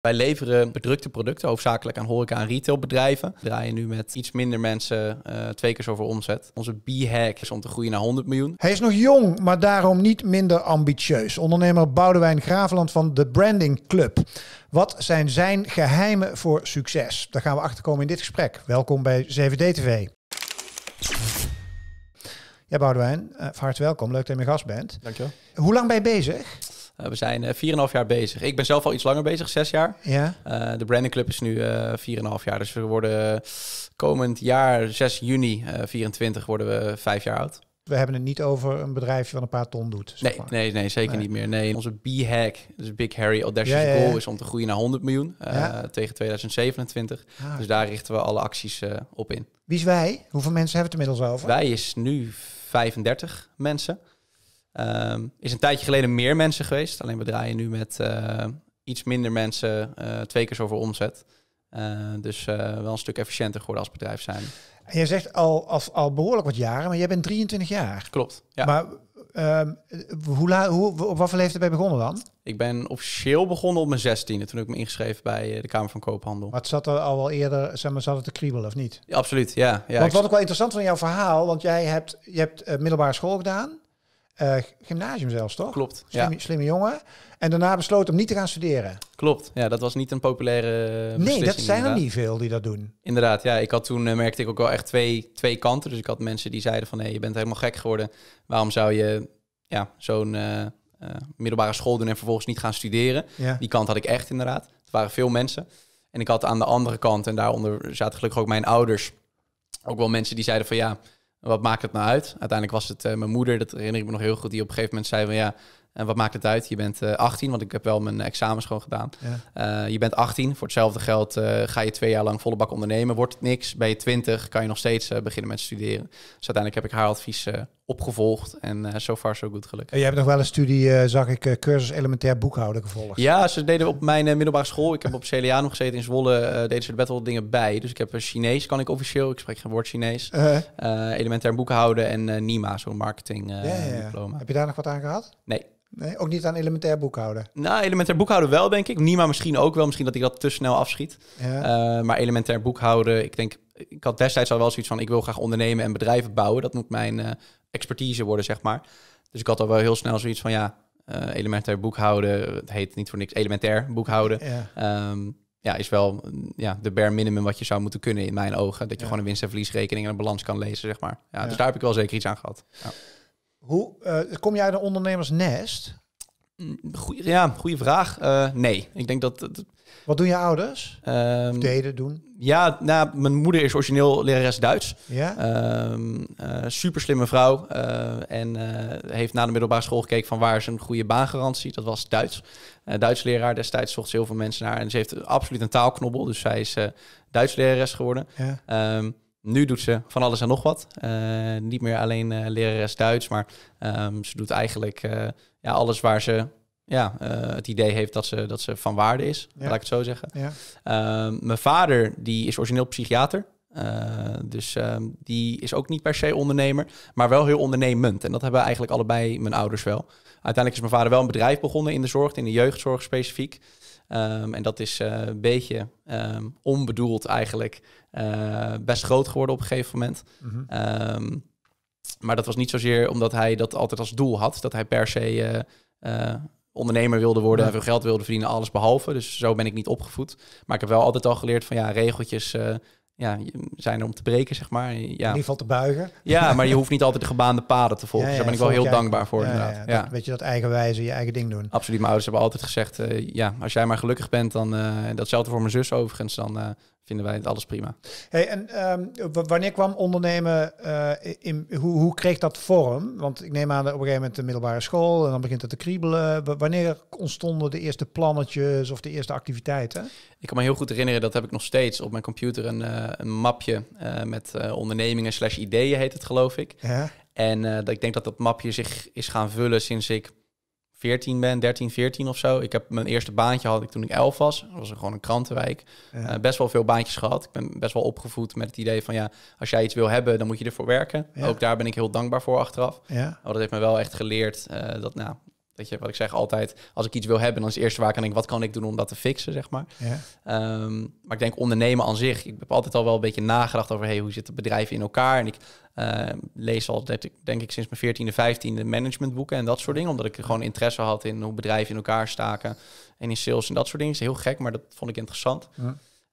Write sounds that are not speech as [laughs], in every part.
Wij leveren bedrukte producten, hoofdzakelijk aan horeca- en retailbedrijven. We draaien nu met iets minder mensen eh, twee keer zoveel omzet. Onze B-hack is om te groeien naar 100 miljoen. Hij is nog jong, maar daarom niet minder ambitieus. Ondernemer Boudewijn Graveland van de Branding Club. Wat zijn zijn geheimen voor succes? Daar gaan we achterkomen in dit gesprek. Welkom bij 7D-TV. Ja, Boudewijn, eh, van welkom. Leuk dat je mijn gast bent. Dankjewel. Hoe lang ben je bezig? Eh, we zijn 4,5 eh, jaar bezig. Ik ben zelf al iets langer bezig, zes jaar. Ja. Eh, de Branding Club is nu 4,5 jaar. Dus we worden komend jaar, 6 juni 24, worden we 5 jaar oud. We hebben het niet over een bedrijfje van een paar ton doet. Zeg maar. nee, nee, nee, zeker niet meer. Nee, onze B-hack, dus Big Harry Audacious Goal, is om te groeien naar 100 miljoen tegen 2027. Ah. dus daar richten we alle acties op in. Wie is wij? Hoeveel mensen hebben we het inmiddels over? Wij is nu 35 mensen. Ehm, is een tijdje geleden meer mensen geweest. Alleen we draaien nu met eh, iets minder mensen, eh, twee keer zoveel omzet. Eh, dus wel een stuk efficiënter geworden als bedrijf zijn. En je zegt al, als, al behoorlijk wat jaren, maar jij bent 23 jaar. Klopt. Ja. Maar ehm, hoe, hoe, op wat voor leeftijd ben je begonnen dan? Ik ben officieel begonnen op mijn 16e toen ik me ingeschreven bij de Kamer van Koophandel. Maar het zat er al wel eerder, zeg maar, zat het te kriebelen of niet? Ja, absoluut, ja. ja want wat ik wel interessant van jouw verhaal, want jij hebt, je hebt middelbare school gedaan. Eh, gymnasium zelfs, toch? Klopt. Slimme, slimme jongen. En daarna besloot om niet te gaan studeren. Klopt. Ja, dat was niet een populaire. Nee, dat zijn er niet veel die dat doen. Inderdaad, ja. Ik had toen eh, merkte ik ook wel echt twee, twee kanten. Dus ik had mensen die zeiden van hé, je bent helemaal gek geworden. Waarom zou je ja, zo'n eh, middelbare school doen en vervolgens niet gaan studeren? Ja. Die kant had ik echt inderdaad. Het waren veel mensen. En ik had aan de andere kant, en daaronder zaten gelukkig ook mijn ouders. Ook wel mensen die zeiden van ja, wat maakt het nou uit? Uiteindelijk was het eh, mijn moeder, dat herinner ik me nog heel goed, die op een gegeven moment zei van ja, en wat maakt het uit? Je bent 18, eh, want ik heb wel mijn examens gewoon gedaan. Eh, je bent 18, voor hetzelfde geld ga je twee jaar lang volle bak ondernemen. Wordt het niks, ben je 20, kan je nog steeds beginnen met studeren. Dus uiteindelijk heb ik haar advies opgevolgd. En uh, so far so good gelukkig. Je hebt nog wel een studie, eh, zag ik, eh, cursus elementair boekhouden gevolgd. Ja, ze deden op mijn middelbare school. Ik heb op CLA nog gezeten in Zwolle. deden ze er best wel dingen bij. Dus ik heb Chinees, kan ik officieel. Ik spreek geen woord Chinees. elementair boekhouden en NIMA, zo'n marketing diploma. Heb je daar nog wat aan gehad? Nee. Nee, ook niet aan elementair boekhouden. Nou, elementair boekhouden wel, denk ik. Nima misschien ook wel. Misschien dat ik dat te snel afschiet. maar elementair boekhouden, ik denk ik had destijds al wel zoiets van: ik wil graag ondernemen en bedrijven bouwen. Dat moet mijn expertise worden, zeg maar. Dus ik had al wel heel snel zoiets van, ja, uh, elementair boekhouden, het heet niet voor niks elementair boekhouden, ja. Ehm, ja is wel mm, ja, de bare minimum wat je zou moeten kunnen in mijn ogen. Dat je gewoon een winst- en verliesrekening en een balans kan lezen, zeg maar. Ja, Dus daar heb ik wel zeker iets aan gehad. Hoe, eh, kom jij de ondernemersnest? Mm, goeie, ja, goede vraag. Eh, nee, ik denk dat, dat wat doen je ouders? Um, deden, doen? Ja, nou, mijn moeder is origineel lerares Duits. Ja? Ehm, eh, super slimme vrouw. Eh, en eh, heeft na de middelbare school gekeken van waar is een goede baangarantie. Dat was Duits. Duits leraar destijds zocht ze heel veel mensen naar. En ze heeft absoluut een taalknobbel. Dus zij is Duits lerares geworden. Ehm, nu doet ze van alles en nog wat. niet meer alleen lerares Duits, maar ze doet eigenlijk ja, alles waar ze ja, eh, het idee heeft dat ze, dat ze van waarde is. Laat ik het zo zeggen. Ja. Ehm, mijn vader die is origineel psychiater. Eh, dus ehm, die is ook niet per se ondernemer, maar wel heel ondernemend. En dat hebben eigenlijk allebei mijn ouders wel. Uiteindelijk is mijn vader wel een bedrijf begonnen in de zorg, in de jeugdzorg specifiek. Ehm, en dat is eh, een beetje onbedoeld eigenlijk best groot geworden op een gegeven moment. Mhm. maar dat was niet zozeer omdat hij dat altijd als doel had, dat hij per se ondernemer wilde worden en veel geld wilde verdienen, alles behalve. Dus zo ben ik niet opgevoed. Maar ik heb wel altijd al geleerd van ja, regeltjes eh, ja, zijn er om te breken, zeg maar. Ja. In ieder geval te buigen. Ja, maar je hoeft niet altijd de gebaande paden te volgen. dus daar ben ik wel heel dankbaar voor, inderdaad. Ja, dat, weet je, dat eigenwijze, je eigen ding doen. Absoluut. Mijn ouders hebben altijd gezegd, eh, ja, als jij maar gelukkig bent, dan... Uh, datzelfde voor mijn zus overigens, dan vinden wij het alles prima. Hey, en ehm, wanneer kwam ondernemen, eh, in, hoe, hoe kreeg dat vorm? Want ik neem aan dat op een gegeven moment de middelbare school en dan begint het te kriebelen. Wanneer ontstonden de eerste plannetjes of de eerste activiteiten? Ik kan me heel goed herinneren, dat heb ik nog steeds op mijn computer een, eh, een mapje eh, met ondernemingen slash ideeën heet het geloof ik. Ja. En dat ik denk dat dat mapje zich is gaan vullen sinds ik 14 ben, 13, 14 of zo. Ik heb mijn eerste baantje had ik toen ik 11 was. Dat was gewoon een krantenwijk. Eh, best wel veel baantjes gehad. Ik ben best wel opgevoed met het idee van ja, als jij iets wil hebben, dan moet je ervoor werken. Ook daar ben ik heel dankbaar voor achteraf. Ja. Oh, dat heeft me wel echt geleerd eh, dat nou, je, wat ik zeg altijd, als ik iets wil hebben, dan is het eerste waar ik aan denk, wat kan ik doen om dat te fixen, zeg maar. Ja. Ehm, maar ik denk ondernemen aan zich, ik heb altijd al wel een beetje nagedacht over, hey, hoe zitten bedrijven in elkaar? En ik ehm, lees al, denk ik, sinds mijn 14e, 15e managementboeken en dat soort dingen, omdat ik gewoon interesse had in hoe bedrijven in elkaar staken en in sales en dat soort dingen. is heel gek, maar dat vond ik interessant.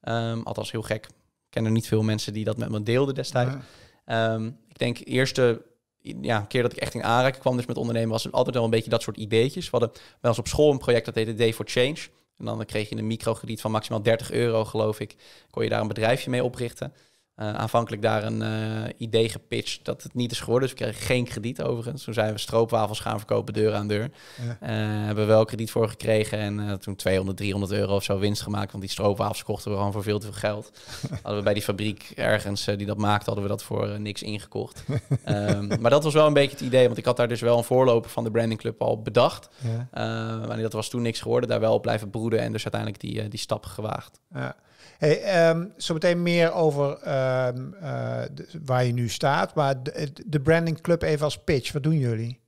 Ehm, althans, heel gek. Ik ken er niet veel mensen die dat met me deelden destijds. Ja. ik denk, eerste ja, een keer dat ik echt in aanraking kwam dus met ondernemen, was het altijd wel een beetje dat soort ideetjes. We hadden wel eens op school een project dat heette Day for Change. En dan eh, kreeg je een microkrediet van maximaal 30 euro, geloof ik. Kon je daar een bedrijfje mee oprichten. Eh, aanvankelijk daar een eh, idee gepitcht dat het niet is geworden. Dus we kregen geen krediet overigens. Toen zijn we stroopwafels gaan verkopen deur aan deur. Ja. Eh, hebben we wel krediet voor gekregen. En toen 200, 300 euro of zo winst gemaakt. Want die stroopwafels kochten we gewoon voor veel te veel geld. [laughs] hadden we bij die fabriek ergens die dat maakte, hadden we dat voor niks ingekocht. Ehm, maar dat was wel een beetje het idee. Want ik had daar dus wel een voorloper van de Branding Club al bedacht. Ja. maar dat was toen niks geworden. Daar wel op blijven broeden. En dus uiteindelijk die, die stap gewaagd. Ja. Hey, ehm, zo meteen meer over Ehm, eh, waar je nu staat. Maar de, Branding Club even als pitch, wat doen jullie?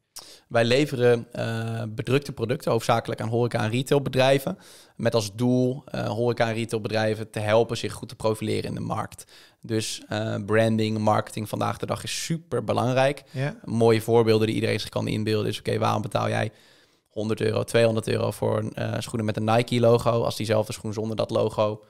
Wij leveren eh, bedrukte producten, hoofdzakelijk aan horeca- en retailbedrijven. Met als doel uh, horeca- en retailbedrijven te helpen zich goed te profileren in de markt. Dus uh, branding, marketing vandaag de dag is super belangrijk. Ja. Mooie voorbeelden die iedereen zich kan inbeelden is: oké, waarom betaal jij 100 euro, 200 euro voor schoenen met een Nike-logo? Als diezelfde schoen zonder dat logo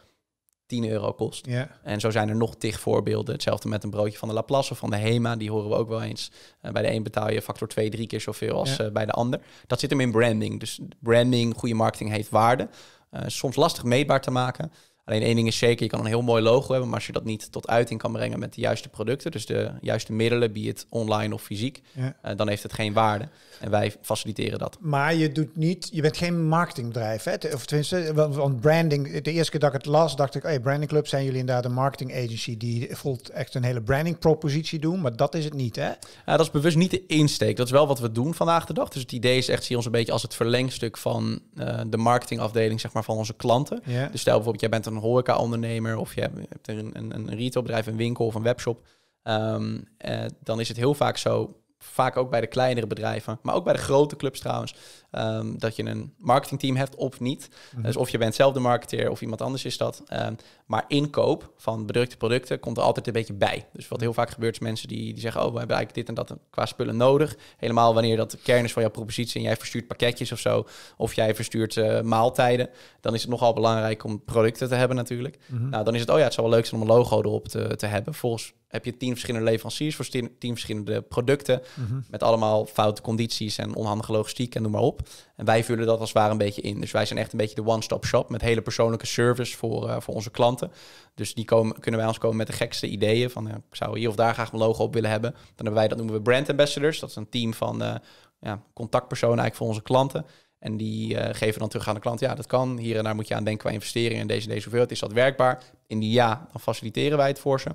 10 euro kost. En zo zijn er nog tig voorbeelden. Hetzelfde met een broodje van de Laplace of van de Hema. Die horen we ook wel eens. Eh, bij de een betaal je factor 2, 3 keer zoveel als eh, bij de ander. Dat zit hem in branding. Dus branding, goede marketing heeft waarde. Eh, soms lastig meetbaar te maken. Alleen één ding is zeker, je kan een heel mooi logo hebben, maar als je dat niet tot uiting kan brengen met de juiste producten, dus de juiste middelen, bij het online of fysiek, eh, dan heeft het geen waarde. En wij faciliteren dat. Maar je doet niet, je bent geen marketingbedrijf, hè? Of tenminste, want branding, de eerste keer dat ik het las, dacht ik, hey, oh Branding Club zijn jullie inderdaad een marketing agency die voelt echt een hele branding propositie doen, maar dat is het niet, hè? dat is bewust niet de insteek. Dat is wel wat we doen vandaag de dag. Dus het idee is echt, zie ons een beetje als het verlengstuk van eh, de marketingafdeling, zeg maar, van onze klanten. Dus stel bijvoorbeeld, jij bent een horeca-ondernemer of je hebt een, een, een retailbedrijf, een winkel of een webshop, ehm, eh, dan is het heel vaak zo, vaak ook bij de kleinere bedrijven, maar ook bij de grote clubs trouwens, Ehm, dat je een marketingteam hebt of niet. Mhm. Dus of je bent zelf de marketeer of iemand anders is dat. Ehm, maar inkoop van bedrukte producten komt er altijd een beetje bij. Dus wat heel vaak gebeurt is mensen die, die zeggen... oh, we hebben eigenlijk dit en dat qua spullen nodig. Helemaal wanneer dat de kern is van jouw propositie... en jij verstuurt pakketjes of zo, of jij verstuurt eh, maaltijden... dan is het nogal belangrijk om producten te hebben natuurlijk. Mhm. Nou, dan is het, oh ja, het zou wel leuk zijn om een logo erop te, te hebben. Volgens heb je tien verschillende leveranciers voor tien, verschillende producten... Mhm. met allemaal foute condities en onhandige logistiek en noem maar op. En wij vullen dat als het ware een beetje in. Dus wij zijn echt een beetje de one-stop shop met hele persoonlijke service voor, eh, voor onze klanten. Dus die komen, kunnen wij ons komen met de gekste ideeën. Van uh, ik zou hier of daar graag een logo op willen hebben. Dan hebben wij, dat noemen we brand ambassadors. Dat is een team van uh, ja, contactpersonen eigenlijk voor onze klanten. En die eh, geven dan terug aan de klant. Ja, dat kan. Hier en daar moet je aan denken qua investeringen. En deze en deze hoeveelheid. Is dat werkbaar? In die ja, dan faciliteren wij het voor ze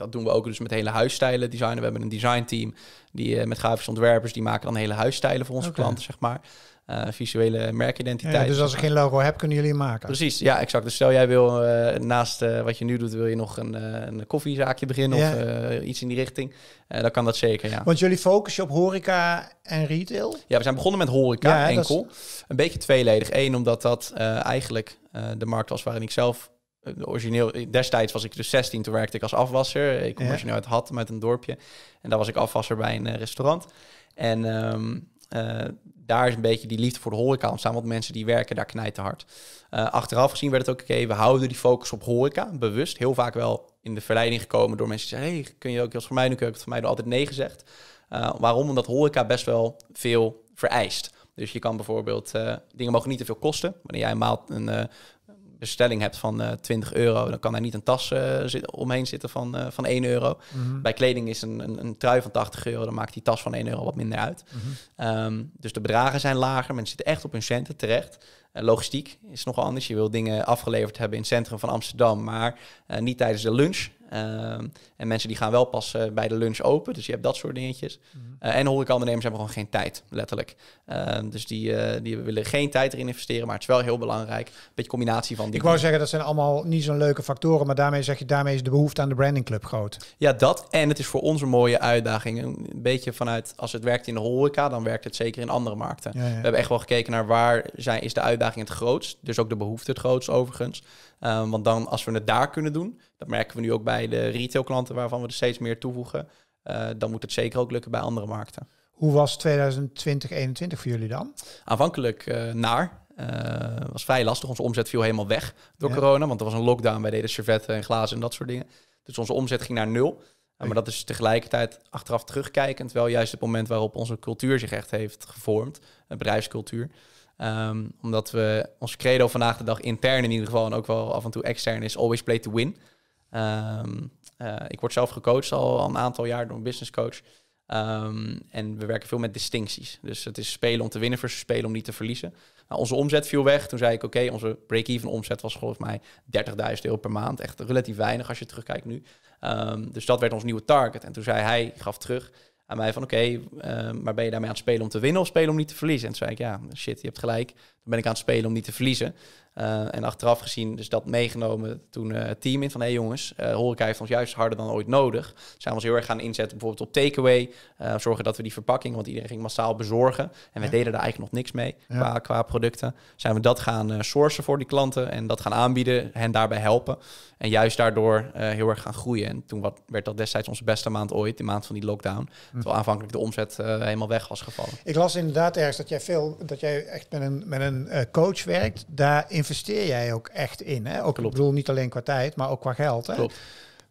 dat doen we ook dus met hele huisstijlen designen. We hebben een designteam die eh, met grafisch ontwerpers, die maken dan hele huisstijlen voor onze klanten, zeg maar. Eh, visuele merkidentiteit. dus als ik geen logo heb, kunnen jullie maken. Precies, ja, exact. Dus stel jij wil eh, naast wat je nu doet, wil je nog een, een koffiezaakje beginnen of iets in die richting. dan kan dat zeker, ja. Want jullie focussen op horeca en retail? Ja, we zijn begonnen met horeca enkel. Een beetje tweeledig. Eén, omdat dat eigenlijk de markt was waarin ik zelf eh, origineel, eh, destijds was ik dus 16, toen werkte ik als afwasser. Eh, ik kom origineel nou uit had met een dorpje. En daar was ik afwasser bij een restaurant. En ehm, daar is een beetje die liefde voor de horeca ontstaan, want mensen die werken daar knijten hard. achteraf gezien werd het ook, oké, we houden die focus op horeca, bewust. Heel vaak wel in de verleiding gekomen door mensen die zeggen, hey, kun je ook iets voor mij doen? Kun je het voor mij Altijd nee gezegd. waarom? Omdat horeca best wel veel vereist. Dus je kan bijvoorbeeld, dingen mogen niet te veel kosten. Wanneer jij een, maalt een, stelling hebt van uh, eh, 20 euro, dan kan daar niet een tas eh, omheen zitten van, eh, van 1 euro. Mhm. Bij kleding is een, een, een, trui van 80 euro, dan maakt die tas van 1 euro wat minder uit. Mhm. Ehm, dus de bedragen zijn lager, mensen zitten echt op hun centen terecht. Eh, logistiek is nogal anders. Je wil dingen afgeleverd hebben in het centrum van Amsterdam, maar eh, niet tijdens de lunch. Ehm, en mensen die gaan wel pas eh, bij de lunch open. Dus je hebt dat soort dingetjes. Mm -hmm. en horecaondernemers hebben gewoon geen tijd, letterlijk. Ehm, dus die, die willen geen tijd erin investeren, maar het is wel heel belangrijk. Een beetje combinatie van dingen. Ik wou zeggen, dat zijn allemaal niet zo'n leuke factoren, maar daarmee zeg je, daarmee is de behoefte aan de branding club groot. Ja, dat. En het is voor ons een mooie uitdaging. Een beetje vanuit, als het werkt in de horeca, dan werkt het zeker in andere markten. We hebben echt wel gekeken naar waar zijn, is de uitdaging uitdaging het grootst. Dus ook de behoefte het grootst overigens. Ehm, want dan als we het daar kunnen doen, dat merken we nu ook bij de retailklanten waarvan we er steeds meer toevoegen. Eh, dan moet het zeker ook lukken bij andere markten. Hoe was 2020, 2021 voor jullie dan? Aanvankelijk eh, naar. Eh, was vrij lastig. Onze omzet viel helemaal weg door corona. Want er was een lockdown. Wij deden servetten en glazen en dat soort dingen. Dus onze omzet ging naar nul. maar dat is tegelijkertijd achteraf terugkijkend wel juist het moment waarop onze cultuur zich echt heeft gevormd. Een bedrijfscultuur. Ehm, omdat we ons credo vandaag de dag intern in ieder geval en ook wel af en toe extern is always play to win. Ehm, eh, ik word zelf gecoacht al, een aantal jaar door een business coach. Ehm, en we werken veel met distincties. Dus het is spelen om te winnen versus spelen om niet te verliezen. Nou, onze omzet viel weg. Toen zei ik, oké, onze break-even omzet was volgens mij 30.000 euro per maand. Echt relatief weinig als je terugkijkt nu. dus dat werd ons nieuwe target. En toen zei hij, gaf terug, aan mij van oké, ehm, maar ben je daarmee aan het spelen om te winnen of spelen om niet te verliezen? En toen zei ik ja, shit, je hebt gelijk. Dan ben ik aan het spelen om niet te verliezen. Eh, en achteraf gezien, dus dat meegenomen toen eh, het team in van hé hey jongens, uh, horeca heeft ons juist harder dan ooit nodig. Zijn we ons heel erg gaan inzetten bijvoorbeeld op takeaway. zorgen dat we die verpakking, want iedereen ging massaal bezorgen. En we deden daar eigenlijk nog niks mee qua, qua, producten. Zijn we dat gaan sourcen voor die klanten en dat gaan aanbieden, hen daarbij helpen. En juist daardoor heel erg gaan groeien. En toen wat, werd dat destijds onze beste maand ooit, de maand van die lockdown. Hm. Terwijl aanvankelijk de omzet helemaal weg was gevallen. Ik las inderdaad ergens dat jij veel, dat jij echt met een, met een coach werkt. Daar investeer jij ook echt in. Hè? Ook, Ik bedoel, niet alleen qua tijd, maar ook qua geld. Hè?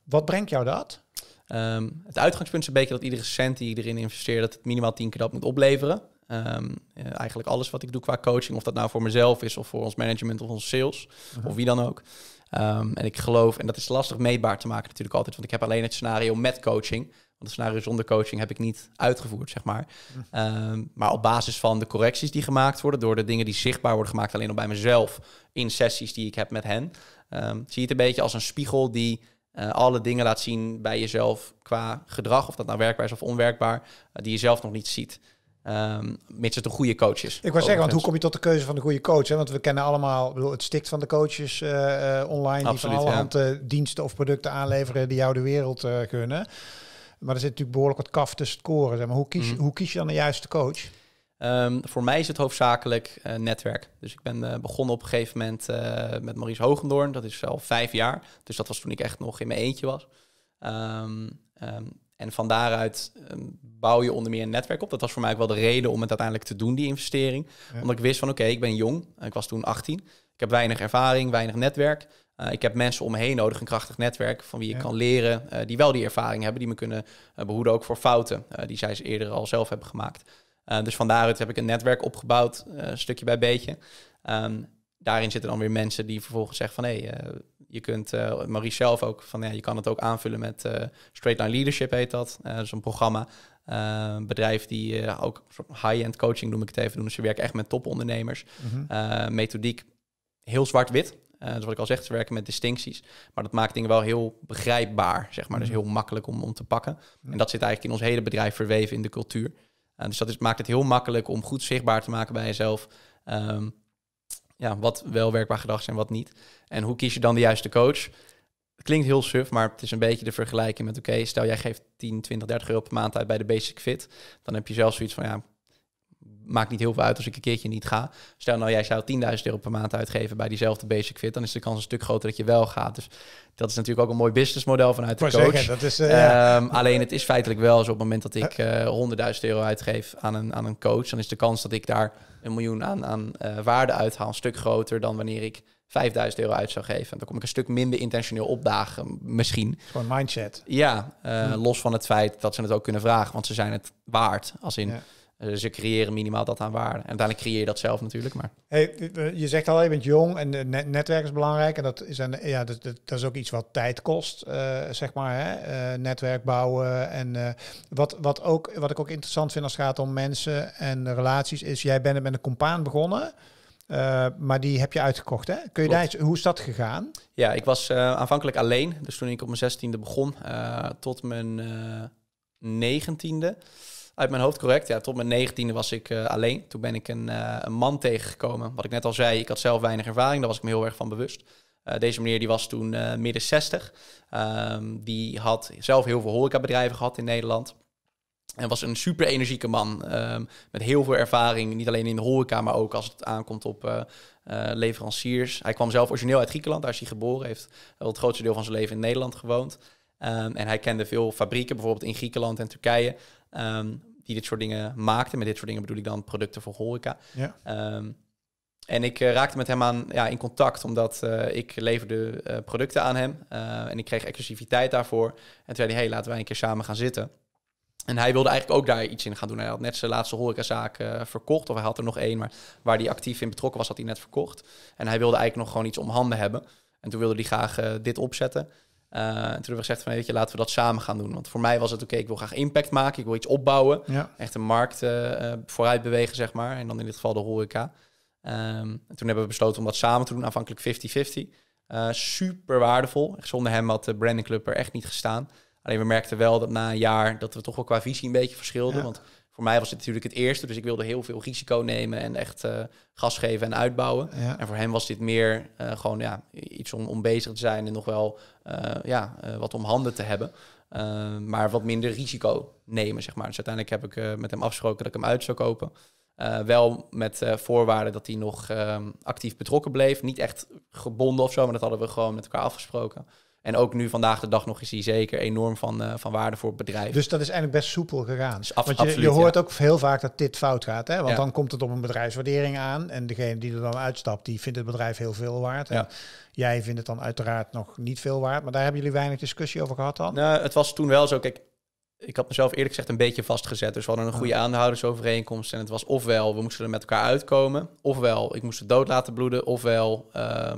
Wat brengt jou dat? Ehm, het uitgangspunt is een beetje dat iedere cent die iedereen investeert, dat het minimaal tien keer dat moet opleveren. Ehm, eigenlijk alles wat ik doe qua coaching, of dat nou voor mezelf is, of voor ons management of onze sales, uh-huh. of wie dan ook. Ehm, en ik geloof, en dat is lastig meetbaar te maken natuurlijk altijd, want ik heb alleen het scenario met coaching. Want de scenario zonder coaching heb ik niet uitgevoerd, zeg maar. Hm. Ehm, maar op basis van de correcties die gemaakt worden, door de dingen die zichtbaar worden gemaakt, alleen al bij mezelf in sessies die ik heb met hen, ehm, zie je het een beetje als een spiegel die eh, alle dingen laat zien bij jezelf qua gedrag, of dat nou werkbaar is of onwerkbaar, eh, die je zelf nog niet ziet. Um, mits het een goede coach is. Ik wou zeggen, want hoe kom je tot de keuze van de goede coach? Hè? Want we kennen allemaal, bedoel, het stikt van de coaches eh, online die van alle ja. diensten of producten aanleveren die jou de wereld kunnen. Maar er zit natuurlijk behoorlijk wat kaf tussen het koren. Zeg maar. hoe, kies, mm. hoe kies je dan de juiste coach? Ehm, voor mij is het hoofdzakelijk eh, netwerk. Dus ik ben eh, begonnen op een gegeven moment eh, met Maurice Hogendoorn. Dat is al vijf jaar. Dus dat was toen ik echt nog in mijn eentje was. Ehm, ehm, en van daaruit bouw je onder meer een netwerk op. Dat was voor mij ook wel de reden om het uiteindelijk te doen, die investering. Omdat ik wist van oké, ik ben jong. Ik was toen 18. Ik heb weinig ervaring, weinig netwerk. Eh, ik heb mensen om me heen nodig, een krachtig netwerk van wie ik kan leren, eh, die wel die ervaring hebben, die me kunnen eh, behoeden ook voor fouten die zij eerder al zelf hebben gemaakt. dus van daaruit heb ik een netwerk opgebouwd, stukje bij beetje. Ehm, daarin zitten dan weer mensen die vervolgens zeggen van hé, hey, je kunt, Marie zelf ook, van ja, je kan het ook aanvullen met Straight Line Leadership heet dat. dat is een programma, bedrijf die ook high-end coaching noem ik het even doen. Dus ze werken echt met topondernemers. Mhm. methodiek heel zwart-wit. Uh, dus wat ik al zeg, ze werken met distincties. Maar dat maakt dingen wel heel begrijpbaar, zeg maar. Dus mhm. heel makkelijk om, om te pakken. En dat zit eigenlijk in ons hele bedrijf verweven in de cultuur. Uh, dus dat maakt het heel makkelijk om goed zichtbaar te maken bij jezelf. Ehm, ja, wat wel werkbaar gedrag is en wat niet. En hoe kies je dan de juiste coach? Het klinkt heel suf, maar het is een beetje de vergelijking met... oké, stel jij geeft 10, 20, 30 euro per maand uit bij de Basic Fit. Dan heb je zelf zoiets van, ja, maakt niet heel veel uit als ik een keertje niet ga. Stel nou, jij zou 10.000 euro per maand uitgeven bij diezelfde basic fit, dan is de kans een stuk groter dat je wel gaat. Dus dat is natuurlijk ook een mooi businessmodel vanuit de coach. Eh, ehm, alleen het is feitelijk wel zo op het moment dat ik uh, eh, 100.000 euro uitgeef aan een, aan een coach, dan is de kans dat ik daar een miljoen aan, aan eh, waarde uithaal een stuk groter dan wanneer ik 5000 euro uit zou geven. Dan kom ik een stuk minder intentioneel opdagen, misschien. Gewoon mindset. Ja, hm. los van het feit dat ze het ook kunnen vragen, want ze zijn het waard. Als in, eh, ze creëren minimaal dat aan waarde. En uiteindelijk creëer je dat zelf natuurlijk. Maar. Hey, je zegt al, je bent jong en het netwerk is belangrijk. En dat is, een, ja, dat, dat, is ook iets wat tijd kost, eh, zeg maar. Hè? Eh, netwerk bouwen. En wat, wat, ook, wat ik ook interessant vind als het gaat om mensen en relaties, is jij bent met een compaan begonnen. maar die heb je uitgekocht, hè? Kun je daar hoe is dat gegaan? Ja, ik was aanvankelijk alleen. Dus toen ik op mijn zestiende begon, tot mijn negentiende, uit mijn hoofd correct. Ja, tot mijn negentiende was ik eh, alleen. Toen ben ik een, eh, een, man tegengekomen. Wat ik net al zei, ik had zelf weinig ervaring. Daar was ik me heel erg van bewust. Eh, deze meneer die was toen midden 60. Ehm, die had zelf heel veel horecabedrijven gehad in Nederland. En was een super energieke man. Um, met heel veel ervaring. Niet alleen in de horeca, maar ook als het aankomt op... leveranciers. Hij kwam zelf origineel uit Griekenland, daar is hij geboren. Heeft het grootste deel van zijn leven in Nederland gewoond. Ehm, en hij kende veel fabrieken, bijvoorbeeld in Griekenland en Turkije die dit soort dingen maakte. Met dit soort dingen bedoel ik dan producten voor horeca. Ja. Ehm, en ik eh, raakte met hem aan, ja, in contact, omdat eh, ik leverde eh, producten aan hem. en ik kreeg exclusiviteit daarvoor. En toen zei hij, hey, laten wij een keer samen gaan zitten. En hij wilde eigenlijk ook daar iets in gaan doen. Hij had net zijn laatste horecazaak uh, verkocht. Of hij had er nog één, maar waar hij actief in betrokken was, had hij net verkocht. En hij wilde eigenlijk nog gewoon iets om handen hebben. En toen wilde hij graag dit opzetten. Uh, eh, en toen hebben we gezegd van, weet je, laten we dat samen gaan doen. Want voor mij was het, oké, ik wil graag impact maken, ik wil iets opbouwen. Echt een markt eh, eh, vooruit bewegen, zeg maar. En dan in dit geval de horeca. Ehm, en toen hebben we besloten om dat samen te doen, aanvankelijk 50-50. super waardevol. zonder hem had de Branding Club er echt niet gestaan. Alleen we merkten wel dat na een jaar dat we toch wel qua visie een beetje verschilden. Want voor mij was dit natuurlijk het eerste, dus ik wilde heel veel risico nemen en echt eh, gas geven en uitbouwen. En voor hem was dit meer eh, gewoon ja, iets om, om bezig te zijn en nog wel eh, ja, wat om handen te hebben. maar wat minder risico nemen, zeg maar. Dus uiteindelijk heb ik met hem afgesproken dat ik hem uit zou kopen. wel met voorwaarden dat hij nog ehm, actief betrokken bleef. Niet echt gebonden of zo, maar dat hadden we gewoon met elkaar afgesproken. En ook nu vandaag de dag nog is die zeker enorm van, eh, van waarde voor het bedrijf. Dus dat is eigenlijk best soepel gegaan. Want je, absoluut, je hoort ook heel vaak dat dit fout gaat. Hè? Want dan komt het op een bedrijfswaardering aan. En degene die er dan uitstapt, die vindt het bedrijf heel veel waard. En ja. jij vindt het dan uiteraard nog niet veel waard. Maar daar hebben jullie weinig discussie over gehad dan? Nou, het was toen wel zo. Kijk, ik had mezelf eerlijk gezegd een beetje vastgezet. Dus we hadden een goede aandeelhoudersovereenkomst. En het was ofwel, we moesten er met elkaar uitkomen. Ofwel, ik moest het dood laten bloeden. Ofwel... Ehm,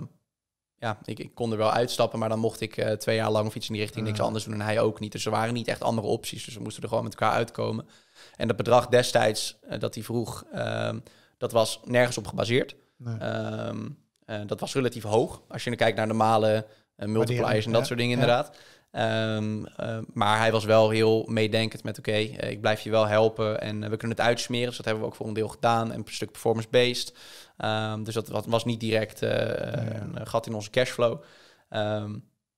ja, ik, ik, kon er wel uitstappen, maar dan mocht ik eh, twee jaar lang fietsen in die richting niks ah. anders doen en hij ook niet. Dus er waren niet echt andere opties, dus we moesten er gewoon met elkaar uitkomen. En dat bedrag destijds eh, dat hij vroeg, ehm, dat was nergens op gebaseerd. Ehm, eh, dat was relatief hoog. Als je dan kijkt naar normale eh, multipliers en dat soort dingen inderdaad. Ehm, eh, maar hij was wel heel meedenkend met: oké, eh, ik blijf je wel helpen en we kunnen het uitsmeren. Dus dat hebben we ook voor een deel gedaan. En een stuk performance-based. Ehm, dus dat was niet direct een gat in onze cashflow. Ehm,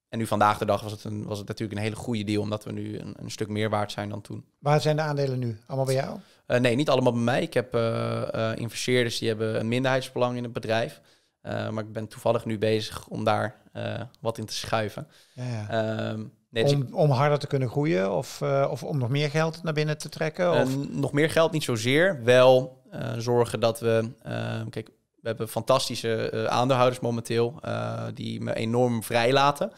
en nu vandaag de dag was het, een, was het natuurlijk een hele goede deal, omdat we nu een, een stuk meer waard zijn dan toen. Waar zijn de aandelen nu? Allemaal bij jou? nee, niet allemaal bij mij. Ik heb investeerders die hebben een minderheidsbelang in het bedrijf. Eh, maar ik ben toevallig nu bezig om daar eh, wat in te schuiven. Ja, ja. Ehm, nee, dus om, om, harder te kunnen groeien of, eh, of om nog meer geld naar binnen te trekken? Of? nog meer geld niet zozeer. Wel zorgen dat we... Ehm, kijk, we hebben fantastische aandeelhouders momenteel die me enorm vrijlaten.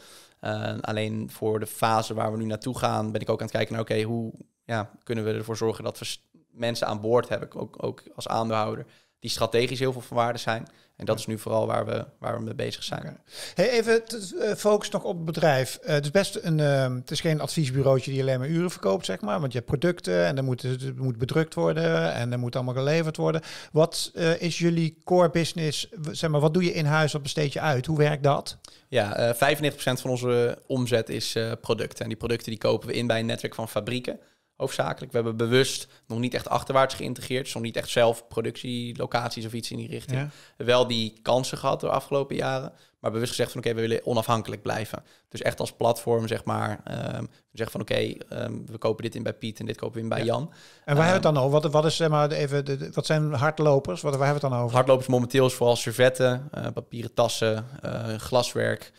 alleen voor de fase waar we nu naartoe gaan ben ik ook aan het kijken naar... oké, hoe ja, kunnen we ervoor zorgen dat we mensen aan boord hebben, ook, ook als aandeelhouder die strategisch heel veel van waarde zijn. En dat is nu vooral waar we, waar we mee bezig zijn. Hey, even eh, focus nog op het bedrijf. Eh, het, is best een, uh, het is geen adviesbureautje die alleen maar uren verkoopt, zeg maar. Want je hebt producten en dan moet, het moet bedrukt worden en er moet allemaal geleverd worden. Wat eh, is jullie core business? Zeg maar, wat doe je in huis? Wat besteed je uit? Hoe werkt dat? Ja, 95% van onze omzet is producten. En die producten die kopen we in bij een netwerk van fabrieken hoofdzakelijk. We hebben bewust nog niet echt achterwaarts geïntegreerd. Dus niet echt zelf productielocaties of iets in die richting. Wel die kansen gehad de afgelopen jaren. Maar bewust gezegd van oké, we willen onafhankelijk blijven. Dus echt als platform zeg maar. Ehm, zeg van oké, ehm, we kopen dit in bij Piet en dit kopen we in bij Jan. En waar hebben we ehm, het dan over? Wat, wat, is, zeg maar, even, de, wat zijn hardlopers? Wat, waar hebben we het dan over? Hardlopers momenteel is vooral servetten, eh, papieren tassen, eh, glaswerk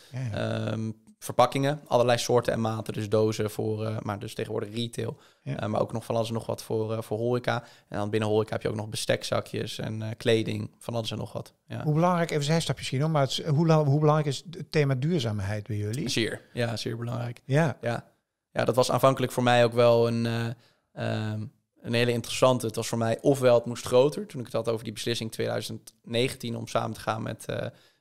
verpakkingen, allerlei soorten en maten. Dus dozen voor, eh, maar dus tegenwoordig retail. Eh, maar ook nog van alles en nog wat voor, eh, voor horeca. En dan binnen horeca heb je ook nog bestekzakjes en kleding, van alles en nog wat. Ja. Hoe belangrijk, even zijn stapje misschien nog, maar hoe, hoe, belangrijk is het thema duurzaamheid bij jullie? Zeer, ja, zeer belangrijk. Ja. Ja. ja, dat was aanvankelijk voor mij ook wel een... Ehm, een hele interessante. Het was voor mij ofwel het moest groter, toen ik het had over die beslissing 2019 om samen te gaan met,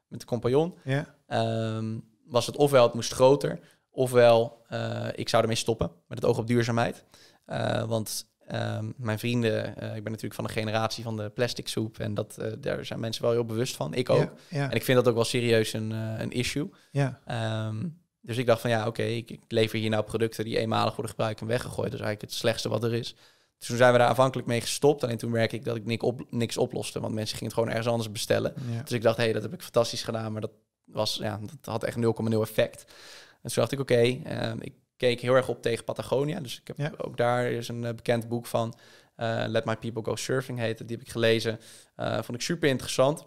met de compagnon. Ja. Ehm, was het ofwel het moest groter, ofwel eh, ik zou ermee stoppen met het oog op duurzaamheid. Eh, want ehm, mijn vrienden, eh, ik ben natuurlijk van de generatie van de plastic soep en dat, daar zijn mensen wel heel bewust van, ik ook. En ik vind dat ook wel serieus een, een issue. Ja. Ehm, dus ik dacht van ja, oké, ik, ik, lever hier nou producten die eenmalig worden gebruikt en weggegooid. Dat is eigenlijk het slechtste wat er is. Dus toen zijn we daar aanvankelijk mee gestopt. Alleen toen merkte ik dat ik niks, oploste. Want mensen gingen het gewoon ergens anders bestellen. Dus ik dacht, hé, hey, dat heb ik fantastisch gedaan. Maar dat was, ja, dat had echt 0,0 effect. En toen dacht ik, oké, ehm, ik keek heel erg op tegen Patagonia. Dus ik heb ook daar is een eh, bekend boek van. Eh, Let My People Go Surfing heette. Die heb ik gelezen. Eh, vond ik super interessant.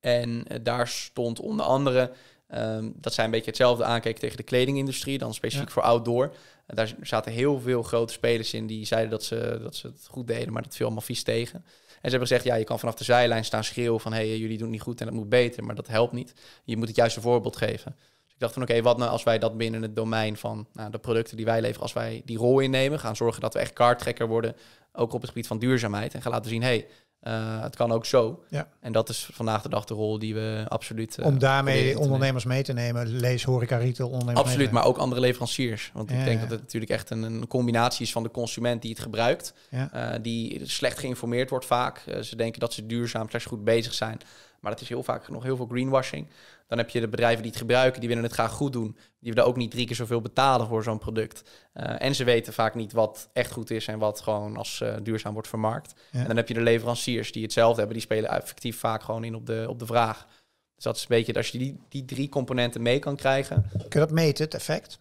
En daar stond onder andere ehm, dat zij een beetje hetzelfde aankeken tegen de kledingindustrie, dan specifiek voor outdoor. daar zaten heel veel grote spelers in die zeiden dat ze, dat ze het goed deden, maar dat viel allemaal vies tegen. En ze hebben gezegd, ja, je kan vanaf de zijlijn staan schreeuwen van... hé, hey, jullie doen niet goed en dat moet beter, maar dat helpt niet. Je moet het juiste voorbeeld geven. Dus ik dacht van, oké, wat nou als wij dat binnen het domein van nou, de producten die wij leveren... als wij die rol innemen, gaan zorgen dat we echt kaarttrekker worden... ook op het gebied van duurzaamheid en gaan laten zien, hé... Hey, eh, het kan ook zo. Ja. En dat is vandaag de dag de rol die we absoluut. Eh, Om daarmee ondernemers mee te nemen. Lees horeca, retail, ondernemers. Absoluut, maar ook andere leveranciers. Want ik denk dat het natuurlijk echt een, een, combinatie is van de consument die het gebruikt. Uh, die slecht geïnformeerd wordt vaak. ze denken dat ze duurzaam, slechts goed bezig zijn. Maar dat is heel vaak nog heel veel greenwashing. Dan heb je de bedrijven die het gebruiken, die willen het graag goed doen. Die willen ook niet drie keer zoveel betalen voor zo'n product. Eh, en ze weten vaak niet wat echt goed is en wat gewoon als eh, duurzaam wordt vermarkt. En dan heb je de leveranciers die hetzelfde hebben, die spelen effectief vaak gewoon in op de, op de vraag. Dus dat is een beetje, als je die, die drie componenten mee kan krijgen. Kun je dat meten, het effect?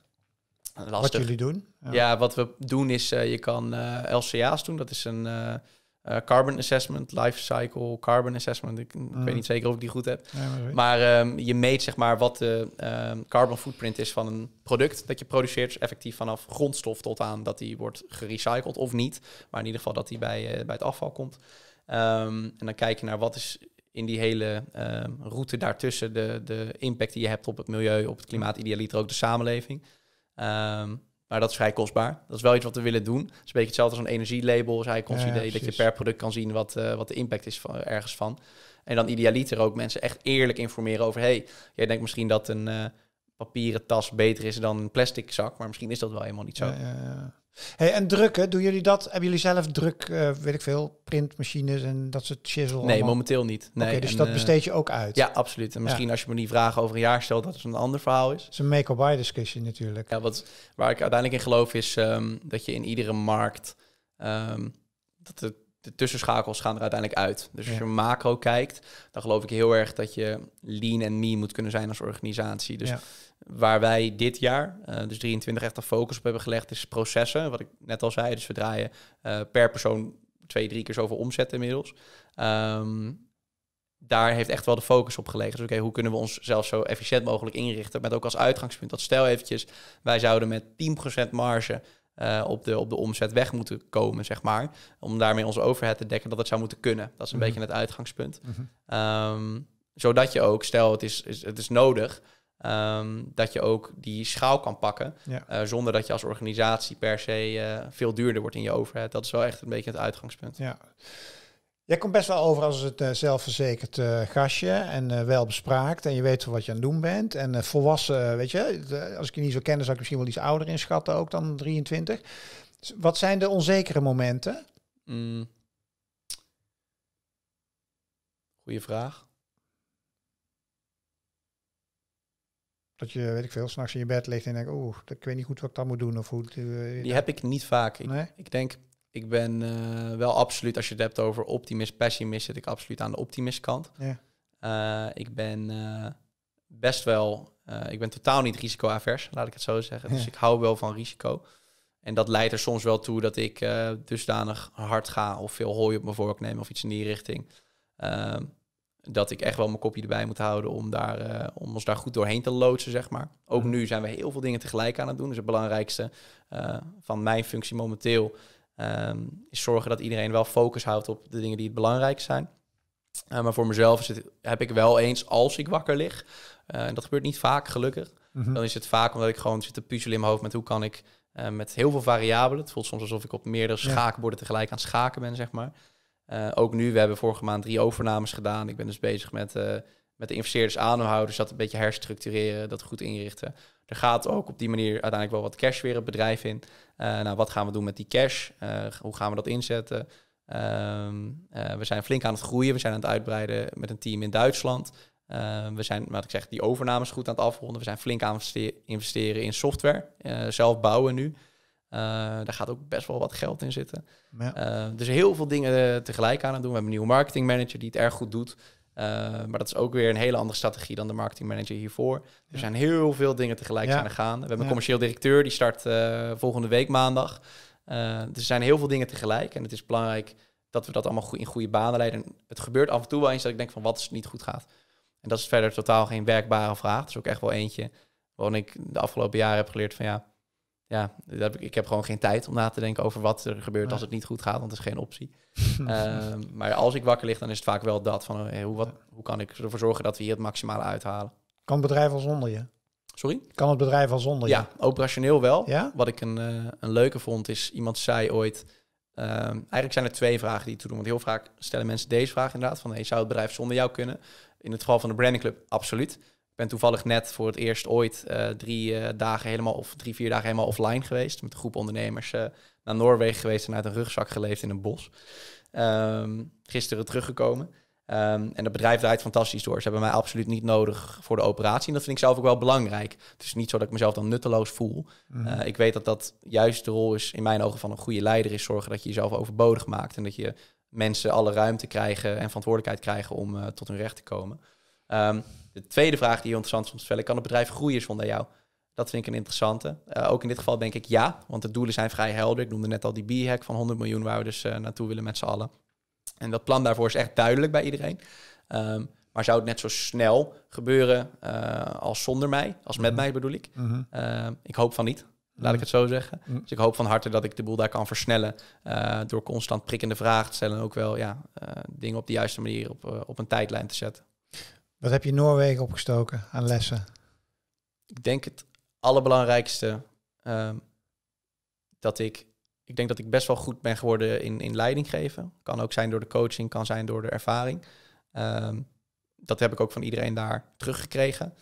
Wat jullie doen? Ja. wat we doen is, eh, je kan LCA's doen. Dat is een eh, carbon assessment, life cycle carbon assessment. Ik, weet mm. niet zeker of ik die goed heb. maar, ehm, je meet zeg maar wat de ehm, carbon footprint is van een product dat je produceert. effectief vanaf grondstof tot aan dat die wordt gerecycled of niet. Maar in ieder geval dat die bij, eh, bij het afval komt. Ehm, en dan kijk je naar wat is in die hele route daartussen de, de impact die je hebt op het milieu, op het klimaat, idealiter ook de samenleving. Maar dat is vrij kostbaar. Dat is wel iets wat we willen doen. Het is een beetje hetzelfde als een energielabel. Is eigenlijk idee dat je per product kan zien wat, eh, wat de impact is van, ergens van. En dan idealiter ook mensen echt eerlijk informeren over... hey, jij denkt misschien dat een eh, papieren tas beter is dan een plastic zak... maar misschien is dat wel helemaal niet zo. Ja, ja, Hey, en drukken, doen jullie dat? Hebben jullie zelf druk, eh, weet ik veel, printmachines en dat soort shizzle? Nee, allemaal? momenteel niet. Nee, dus dat eh, besteed je ook uit? Ja, absoluut. En misschien als je me die vragen over een jaar stelt, dat het een ander verhaal is. Het is een make or buy discussie natuurlijk. Ja, wat, waar ik uiteindelijk in geloof is ehm, dat je in iedere markt, ehm, dat de, de, tussenschakels gaan er uiteindelijk uit. Dus als je macro kijkt, dan geloof ik heel erg dat je lean en mean moet kunnen zijn als organisatie. Dus... Waar wij dit jaar, eh, dus 23, echt een focus op hebben gelegd, is processen. Wat ik net al zei, dus we draaien eh, per persoon twee, drie keer zoveel omzet inmiddels. Ehm, daar heeft echt wel de focus op gelegen. Dus oké, hoe kunnen we ons zelf zo efficiënt mogelijk inrichten? Met ook als uitgangspunt dat stel eventjes, wij zouden met 10% marge eh, op, de, op de omzet weg moeten komen, zeg maar. Om daarmee onze overhead te dekken, dat het zou moeten kunnen. Dat is een mhm. beetje het uitgangspunt. Mhm. Ehm, zodat je ook, stel het is, is, het is nodig, Ehm, dat je ook die schaal kan pakken. Eh, zonder dat je als organisatie per se eh, veel duurder wordt in je overheid. Dat is wel echt een beetje het uitgangspunt. Ja. Jij komt best wel over als het eh, zelfverzekerd gastje en welbespraakt. En je weet wat je aan het doen bent. En volwassen, weet je, als ik je niet zo kende, zou ik misschien wel iets ouder inschatten ook dan 23. wat zijn de onzekere momenten? Mm. Goeie vraag. Dat je, weet ik veel, s'nachts in je bed ligt en denkt, oeh, ik weet niet goed wat ik dan moet doen. Of hoe, eh, Die heb ik niet vaak. Ik, denk, ik ben eh, wel absoluut, als je het hebt over optimist, pessimist, zit ik absoluut aan de optimist kant. Ja. Eh, ik ben best wel, ik ben totaal niet risicoavers, laat ik het zo zeggen. Dus ik hou wel van risico. En dat leidt er soms wel toe dat ik dusdanig hard ga of veel hooi op mijn vork neem of iets in die richting. Ehm, dat ik echt wel mijn kopje erbij moet houden om, daar, eh, om ons daar goed doorheen te loodsen, zeg maar. Ook mhm. nu zijn we heel veel dingen tegelijk aan het doen. Dus het belangrijkste eh, van mijn functie momenteel ehm, is zorgen dat iedereen wel focus houdt op de dingen die het belangrijkste zijn. Eh, maar voor mezelf heb ik wel eens, als ik wakker lig, en dat gebeurt niet vaak gelukkig, mhm. dan is het vaak omdat ik gewoon zit te puzzelen in mijn hoofd met hoe kan ik met heel veel variabelen, het voelt soms alsof ik op meerdere schaakborden tegelijk aan het schaken ben, zeg maar. Eh, ook nu, we hebben vorige maand drie overnames gedaan. Ik ben dus bezig met, eh, met de investeerders, aandeelhouders, dat een beetje herstructureren, dat goed inrichten. Er gaat ook op die manier uiteindelijk wel wat cash weer het bedrijf in. Eh, nou, wat gaan we doen met die cash? hoe gaan we dat inzetten? Ehm, we zijn flink aan het groeien. We zijn aan het uitbreiden met een team in Duitsland. we zijn, wat ik zeg, die overnames goed aan het afronden. We zijn flink aan het investeren in software. zelf bouwen nu. Eh, daar gaat ook best wel wat geld in zitten. Eh, dus heel veel dingen eh, tegelijk aan het doen. We hebben een nieuwe marketing manager die het erg goed doet. maar dat is ook weer een hele andere strategie dan de marketing manager hiervoor. Er zijn heel veel dingen tegelijk aan de gaan. We hebben een commercieel directeur die start volgende week maandag. er zijn heel veel dingen tegelijk. En het is belangrijk dat we dat allemaal goed in goede banen leiden. het gebeurt af en toe wel eens dat ik denk van wat is niet goed gaat. En dat is verder totaal geen werkbare vraag. Dat is ook echt wel eentje waarvan ik de afgelopen jaren heb geleerd van ja, ja, ik heb gewoon geen tijd om na te denken over wat er gebeurt als het niet goed gaat, want het is geen optie. [laughs] Ehm, maar als ik wakker lig, dan is het vaak wel dat van eh, hoe, wat, hoe kan ik ervoor zorgen dat we hier het maximale uithalen. Kan het bedrijf al zonder je? Sorry? Kan het bedrijf al zonder je? Ja, operationeel wel. Wat ik een, eh, een leuke vond is, iemand zei ooit, ehm, eigenlijk zijn er twee vragen die toe doen, want heel vaak stellen mensen deze vraag inderdaad, van hey, zou het bedrijf zonder jou kunnen? In het geval van de branding Club, absoluut. Ik ben toevallig net voor het eerst ooit eh, drie eh, dagen helemaal of drie, vier dagen helemaal offline geweest. Met een groep ondernemers eh, naar Noorwegen geweest en uit een rugzak geleefd in een bos. Ehm, gisteren teruggekomen. Ehm, en dat bedrijf draait fantastisch door. Ze hebben mij absoluut niet nodig voor de operatie. En dat vind ik zelf ook wel belangrijk. Het is niet zo dat ik mezelf dan nutteloos voel. Mhm. ik weet dat dat juist de rol is, in mijn ogen, van een goede leider is zorgen dat je jezelf overbodig maakt. En dat je mensen alle ruimte krijgen en verantwoordelijkheid krijgen om tot hun recht te komen. Um, de tweede vraag die je interessant soms te stellen, kan het bedrijf groeien zonder jou? Dat vind ik een interessante. Eh, ook in dit geval denk ik ja, want de doelen zijn vrij helder. Ik noemde net al die B-hack van 100 miljoen waar we dus eh, naartoe willen met z'n allen. En dat plan daarvoor is echt duidelijk bij iedereen. Ehm, maar zou het net zo snel gebeuren eh, als zonder mij, als met mhm. mij bedoel ik? Mhm. Ehm, ik hoop van niet. Laat ik mhm. het zo zeggen. Dus ik hoop van harte dat ik de boel daar kan versnellen. Uh, door constant prikkende vragen te stellen. En ook wel ja, dingen op de juiste manier op, op een tijdlijn te zetten. Wat heb je Noorwegen opgestoken aan lessen? Ik denk het allerbelangrijkste ehm, dat ik. Ik denk dat ik best wel goed ben geworden in, in leiding geven. Kan ook zijn door de coaching, kan zijn door de ervaring. Ehm, dat heb ik ook van iedereen daar teruggekregen.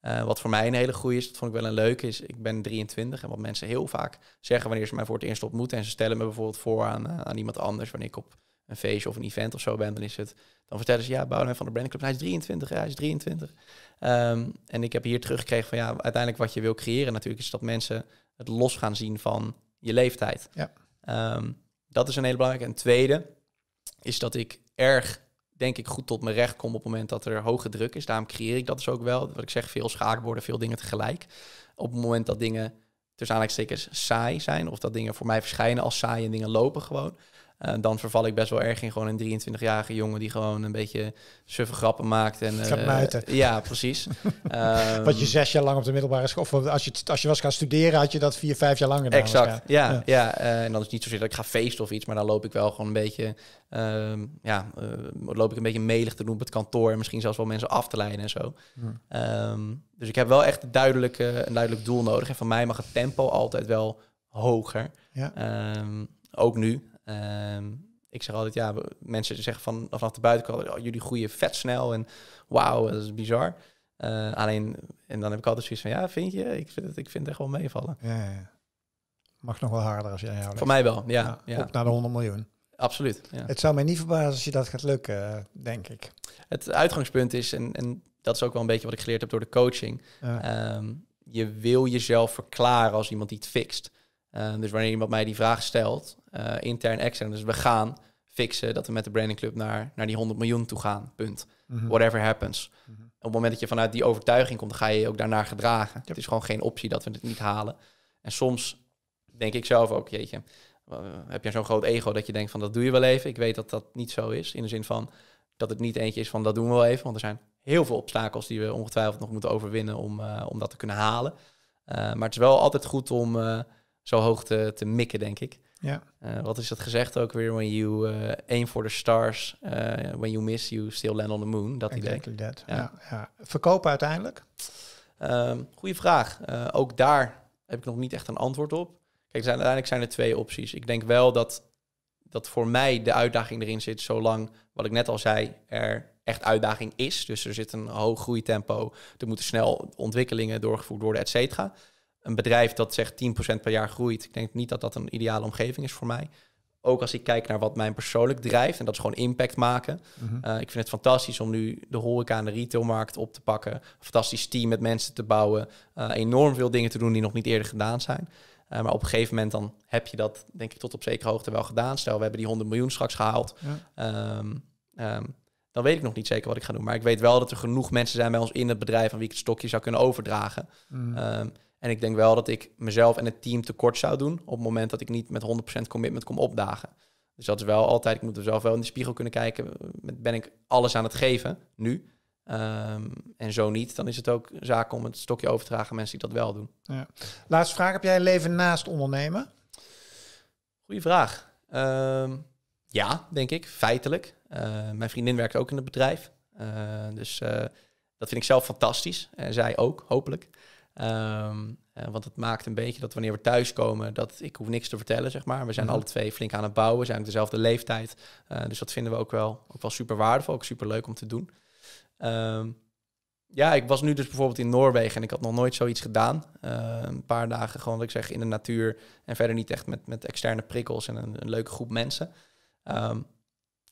Eh, wat voor mij een hele goede is, dat vond ik wel een leuke, is ik ben 23. En wat mensen heel vaak zeggen wanneer ze mij voor het eerst ontmoeten. En ze stellen me bijvoorbeeld voor aan, eh, aan iemand anders. Wanneer ik op een feestje of een event of zo bent, dan is het. Dan vertellen ze ja, Boudewijn van de Brandclub. Hij is 23, hij is 23. Ehm, en ik heb hier teruggekregen van ja, uiteindelijk wat je wil creëren natuurlijk is dat mensen het los gaan zien van je leeftijd. Ja. Ehm, dat is een hele belangrijke. En tweede is dat ik erg, denk ik, goed tot mijn recht kom op het moment dat er hoge druk is. Daarom creëer ik dat dus ook wel. Wat ik zeg, veel schaakborden, veel dingen tegelijk. Op het moment dat dingen tussen zeker saai zijn, of dat dingen voor mij verschijnen als saai en dingen lopen gewoon, eh, dan verval ik best wel erg in gewoon een 23-jarige jongen die gewoon een beetje suffe grappen maakt. En, eh, ja, precies. [laughs] Ehm, Wat je zes jaar lang op de middelbare school, of als je, als je was gaan studeren, had je dat vier, vijf jaar lang gedaan. Exact, ja. ja, eh, en dan is niet zozeer dat ik ga feesten of iets, maar dan loop ik wel gewoon een beetje, ehm, ja, loop ik een beetje melig te doen op het kantoor en misschien zelfs wel mensen af te leiden en zo. Hm. Ehm, dus ik heb wel echt duidelijk, een duidelijk doel nodig. En van mij mag het tempo altijd wel hoger. Ja. ook nu. Ehm, ik zeg altijd, ja, mensen zeggen van, vanaf de buitenkant, oh, jullie groeien vet snel en wauw, dat is bizar. Eh, alleen, en dan heb ik altijd zoiets van, ja, vind je? Ik vind het, ik vind het echt wel meevallen. Ja, ja. Mag nog wel harder als jij Voor mij wel, ja, ja, Op naar de 100 miljoen. Absoluut. Ja. Het zou mij niet verbazen als je dat gaat lukken, eh, denk ik. Het uitgangspunt is, en, en dat is ook wel een beetje wat ik geleerd heb door de coaching. Ehm, je wil jezelf verklaren als iemand die het fixt. Eh, dus wanneer iemand mij die vraag stelt, eh, intern, extern, dus we gaan fixen dat we met de Branding Club naar, naar die 100 miljoen toe gaan, punt. Mhm. Whatever happens. Mhm. Op het moment dat je vanuit die overtuiging komt, dan ga je je ook daarnaar gedragen. Het is gewoon geen optie dat we het niet halen. En soms denk ik zelf ook, jeetje, heb je zo'n groot ego dat je denkt van dat doe je wel even. Ik weet dat dat niet zo is, in de zin van dat het niet eentje is van dat doen we wel even, want er zijn heel veel obstakels die we ongetwijfeld nog moeten overwinnen om, eh, om dat te kunnen halen. maar het is wel altijd goed om zo hoog te, mikken, denk ik. Ja. Eh, wat is dat gezegd ook weer? When you uh, aim for the stars, eh, when you miss, you still land on the moon. Dat idee. That. Ja. Ja, Verkopen uiteindelijk? Ehm, Goede vraag. ook daar heb ik nog niet echt een antwoord op. Kijk, zijn, uiteindelijk zijn er twee opties. Ik denk wel dat, dat voor mij de uitdaging erin zit, zolang, wat ik net al zei, er echt uitdaging is. Dus er zit een hoog groeitempo. Er moeten snel ontwikkelingen doorgevoerd worden, et cetera een bedrijf dat zegt 10% per jaar groeit, ik denk niet dat dat een ideale omgeving is voor mij. Ook als ik kijk naar wat mij persoonlijk drijft, en dat is gewoon impact maken. Mhm. Eh, ik vind het fantastisch om nu de horeca en de retailmarkt op te pakken. Een fantastisch team met mensen te bouwen. Eh, enorm veel dingen te doen die nog niet eerder gedaan zijn. Eh, maar op een gegeven moment dan heb je dat, denk ik, tot op zekere hoogte wel gedaan. Stel, we hebben die 100 miljoen straks gehaald. Ehm, ehm, dan weet ik nog niet zeker wat ik ga doen. Maar ik weet wel dat er genoeg mensen zijn bij ons in het bedrijf... aan wie ik het stokje zou kunnen overdragen. Mhm. Ehm, en ik denk wel dat ik mezelf en het team tekort zou doen op het moment dat ik niet met 100% commitment kom opdagen. Dus dat is wel altijd, ik moet zelf wel in de spiegel kunnen kijken, ben ik alles aan het geven nu? Ehm, en zo niet, dan is het ook zaak om het stokje over te dragen aan mensen die dat wel doen. Ja. Laatste vraag, heb jij een leven naast ondernemen? Goeie vraag. Ehm, ja, denk ik, feitelijk. Eh, mijn vriendin werkt ook in het bedrijf. Eh, dus eh, dat vind ik zelf fantastisch. En zij ook, hopelijk. Ehm, eh, want het maakt een beetje dat wanneer we thuiskomen, dat ik hoef niks te vertellen, zeg maar. We zijn mhm. alle twee flink aan het bouwen, zijn ook dezelfde leeftijd. Eh, dus dat vinden we ook wel, ook wel super waardevol, ook super leuk om te doen. Ehm, ja, ik was nu dus bijvoorbeeld in Noorwegen en ik had nog nooit zoiets gedaan. Eh, een paar dagen gewoon, wat ik zeg, in de natuur en verder niet echt met, met externe prikkels en een, leuke groep mensen. Ehm,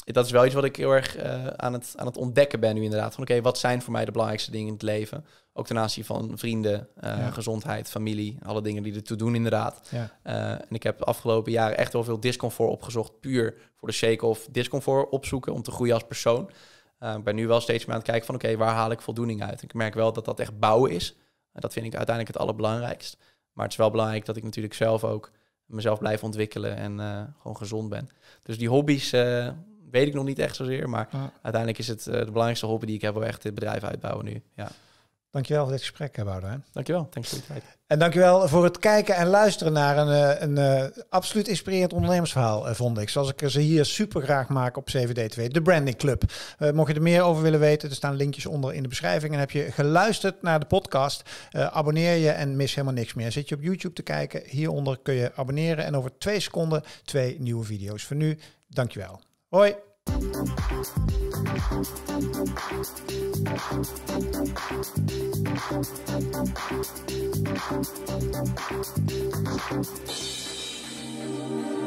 dat is wel iets wat ik heel erg eh, aan, het, aan het ontdekken ben nu inderdaad. Van oké, wat zijn voor mij de belangrijkste dingen in het leven? Ook ten aanzien van vrienden, eh, gezondheid, familie, alle dingen die ertoe doen inderdaad. Eh, en ik heb de afgelopen jaren echt wel veel discomfort opgezocht. Puur voor de shake of discomfort opzoeken om te groeien als persoon. ik ben nu wel steeds meer aan het kijken van oké, waar haal ik voldoening uit? Ik merk wel dat dat echt bouwen is. En dat vind ik uiteindelijk het allerbelangrijkst. Maar het is wel belangrijk dat ik natuurlijk zelf ook mezelf blijf ontwikkelen en gewoon gezond ben. Dus die hobby's, weet ik nog niet echt zozeer. Maar uiteindelijk is het eh, de belangrijkste hobby die ik heb, wel echt dit bedrijf uitbouwen nu. Ja. Dankjewel voor dit gesprek, Boudewijn. Dankjewel, dank voor je En dankjewel voor het kijken en luisteren naar een, eh, een, eh, absoluut inspirerend ondernemersverhaal, vond ik. Zoals ik ze hier super graag maak op d 2 de Branding Club. mocht je er meer over willen weten, er staan linkjes onder in de beschrijving. En heb je geluisterd naar de podcast, abonneer je en mis helemaal niks meer. Zit je op YouTube te kijken, hieronder kun je abonneren. En over twee seconden twee nieuwe video's. Voor nu, dankjewel. Hoi! Thank you.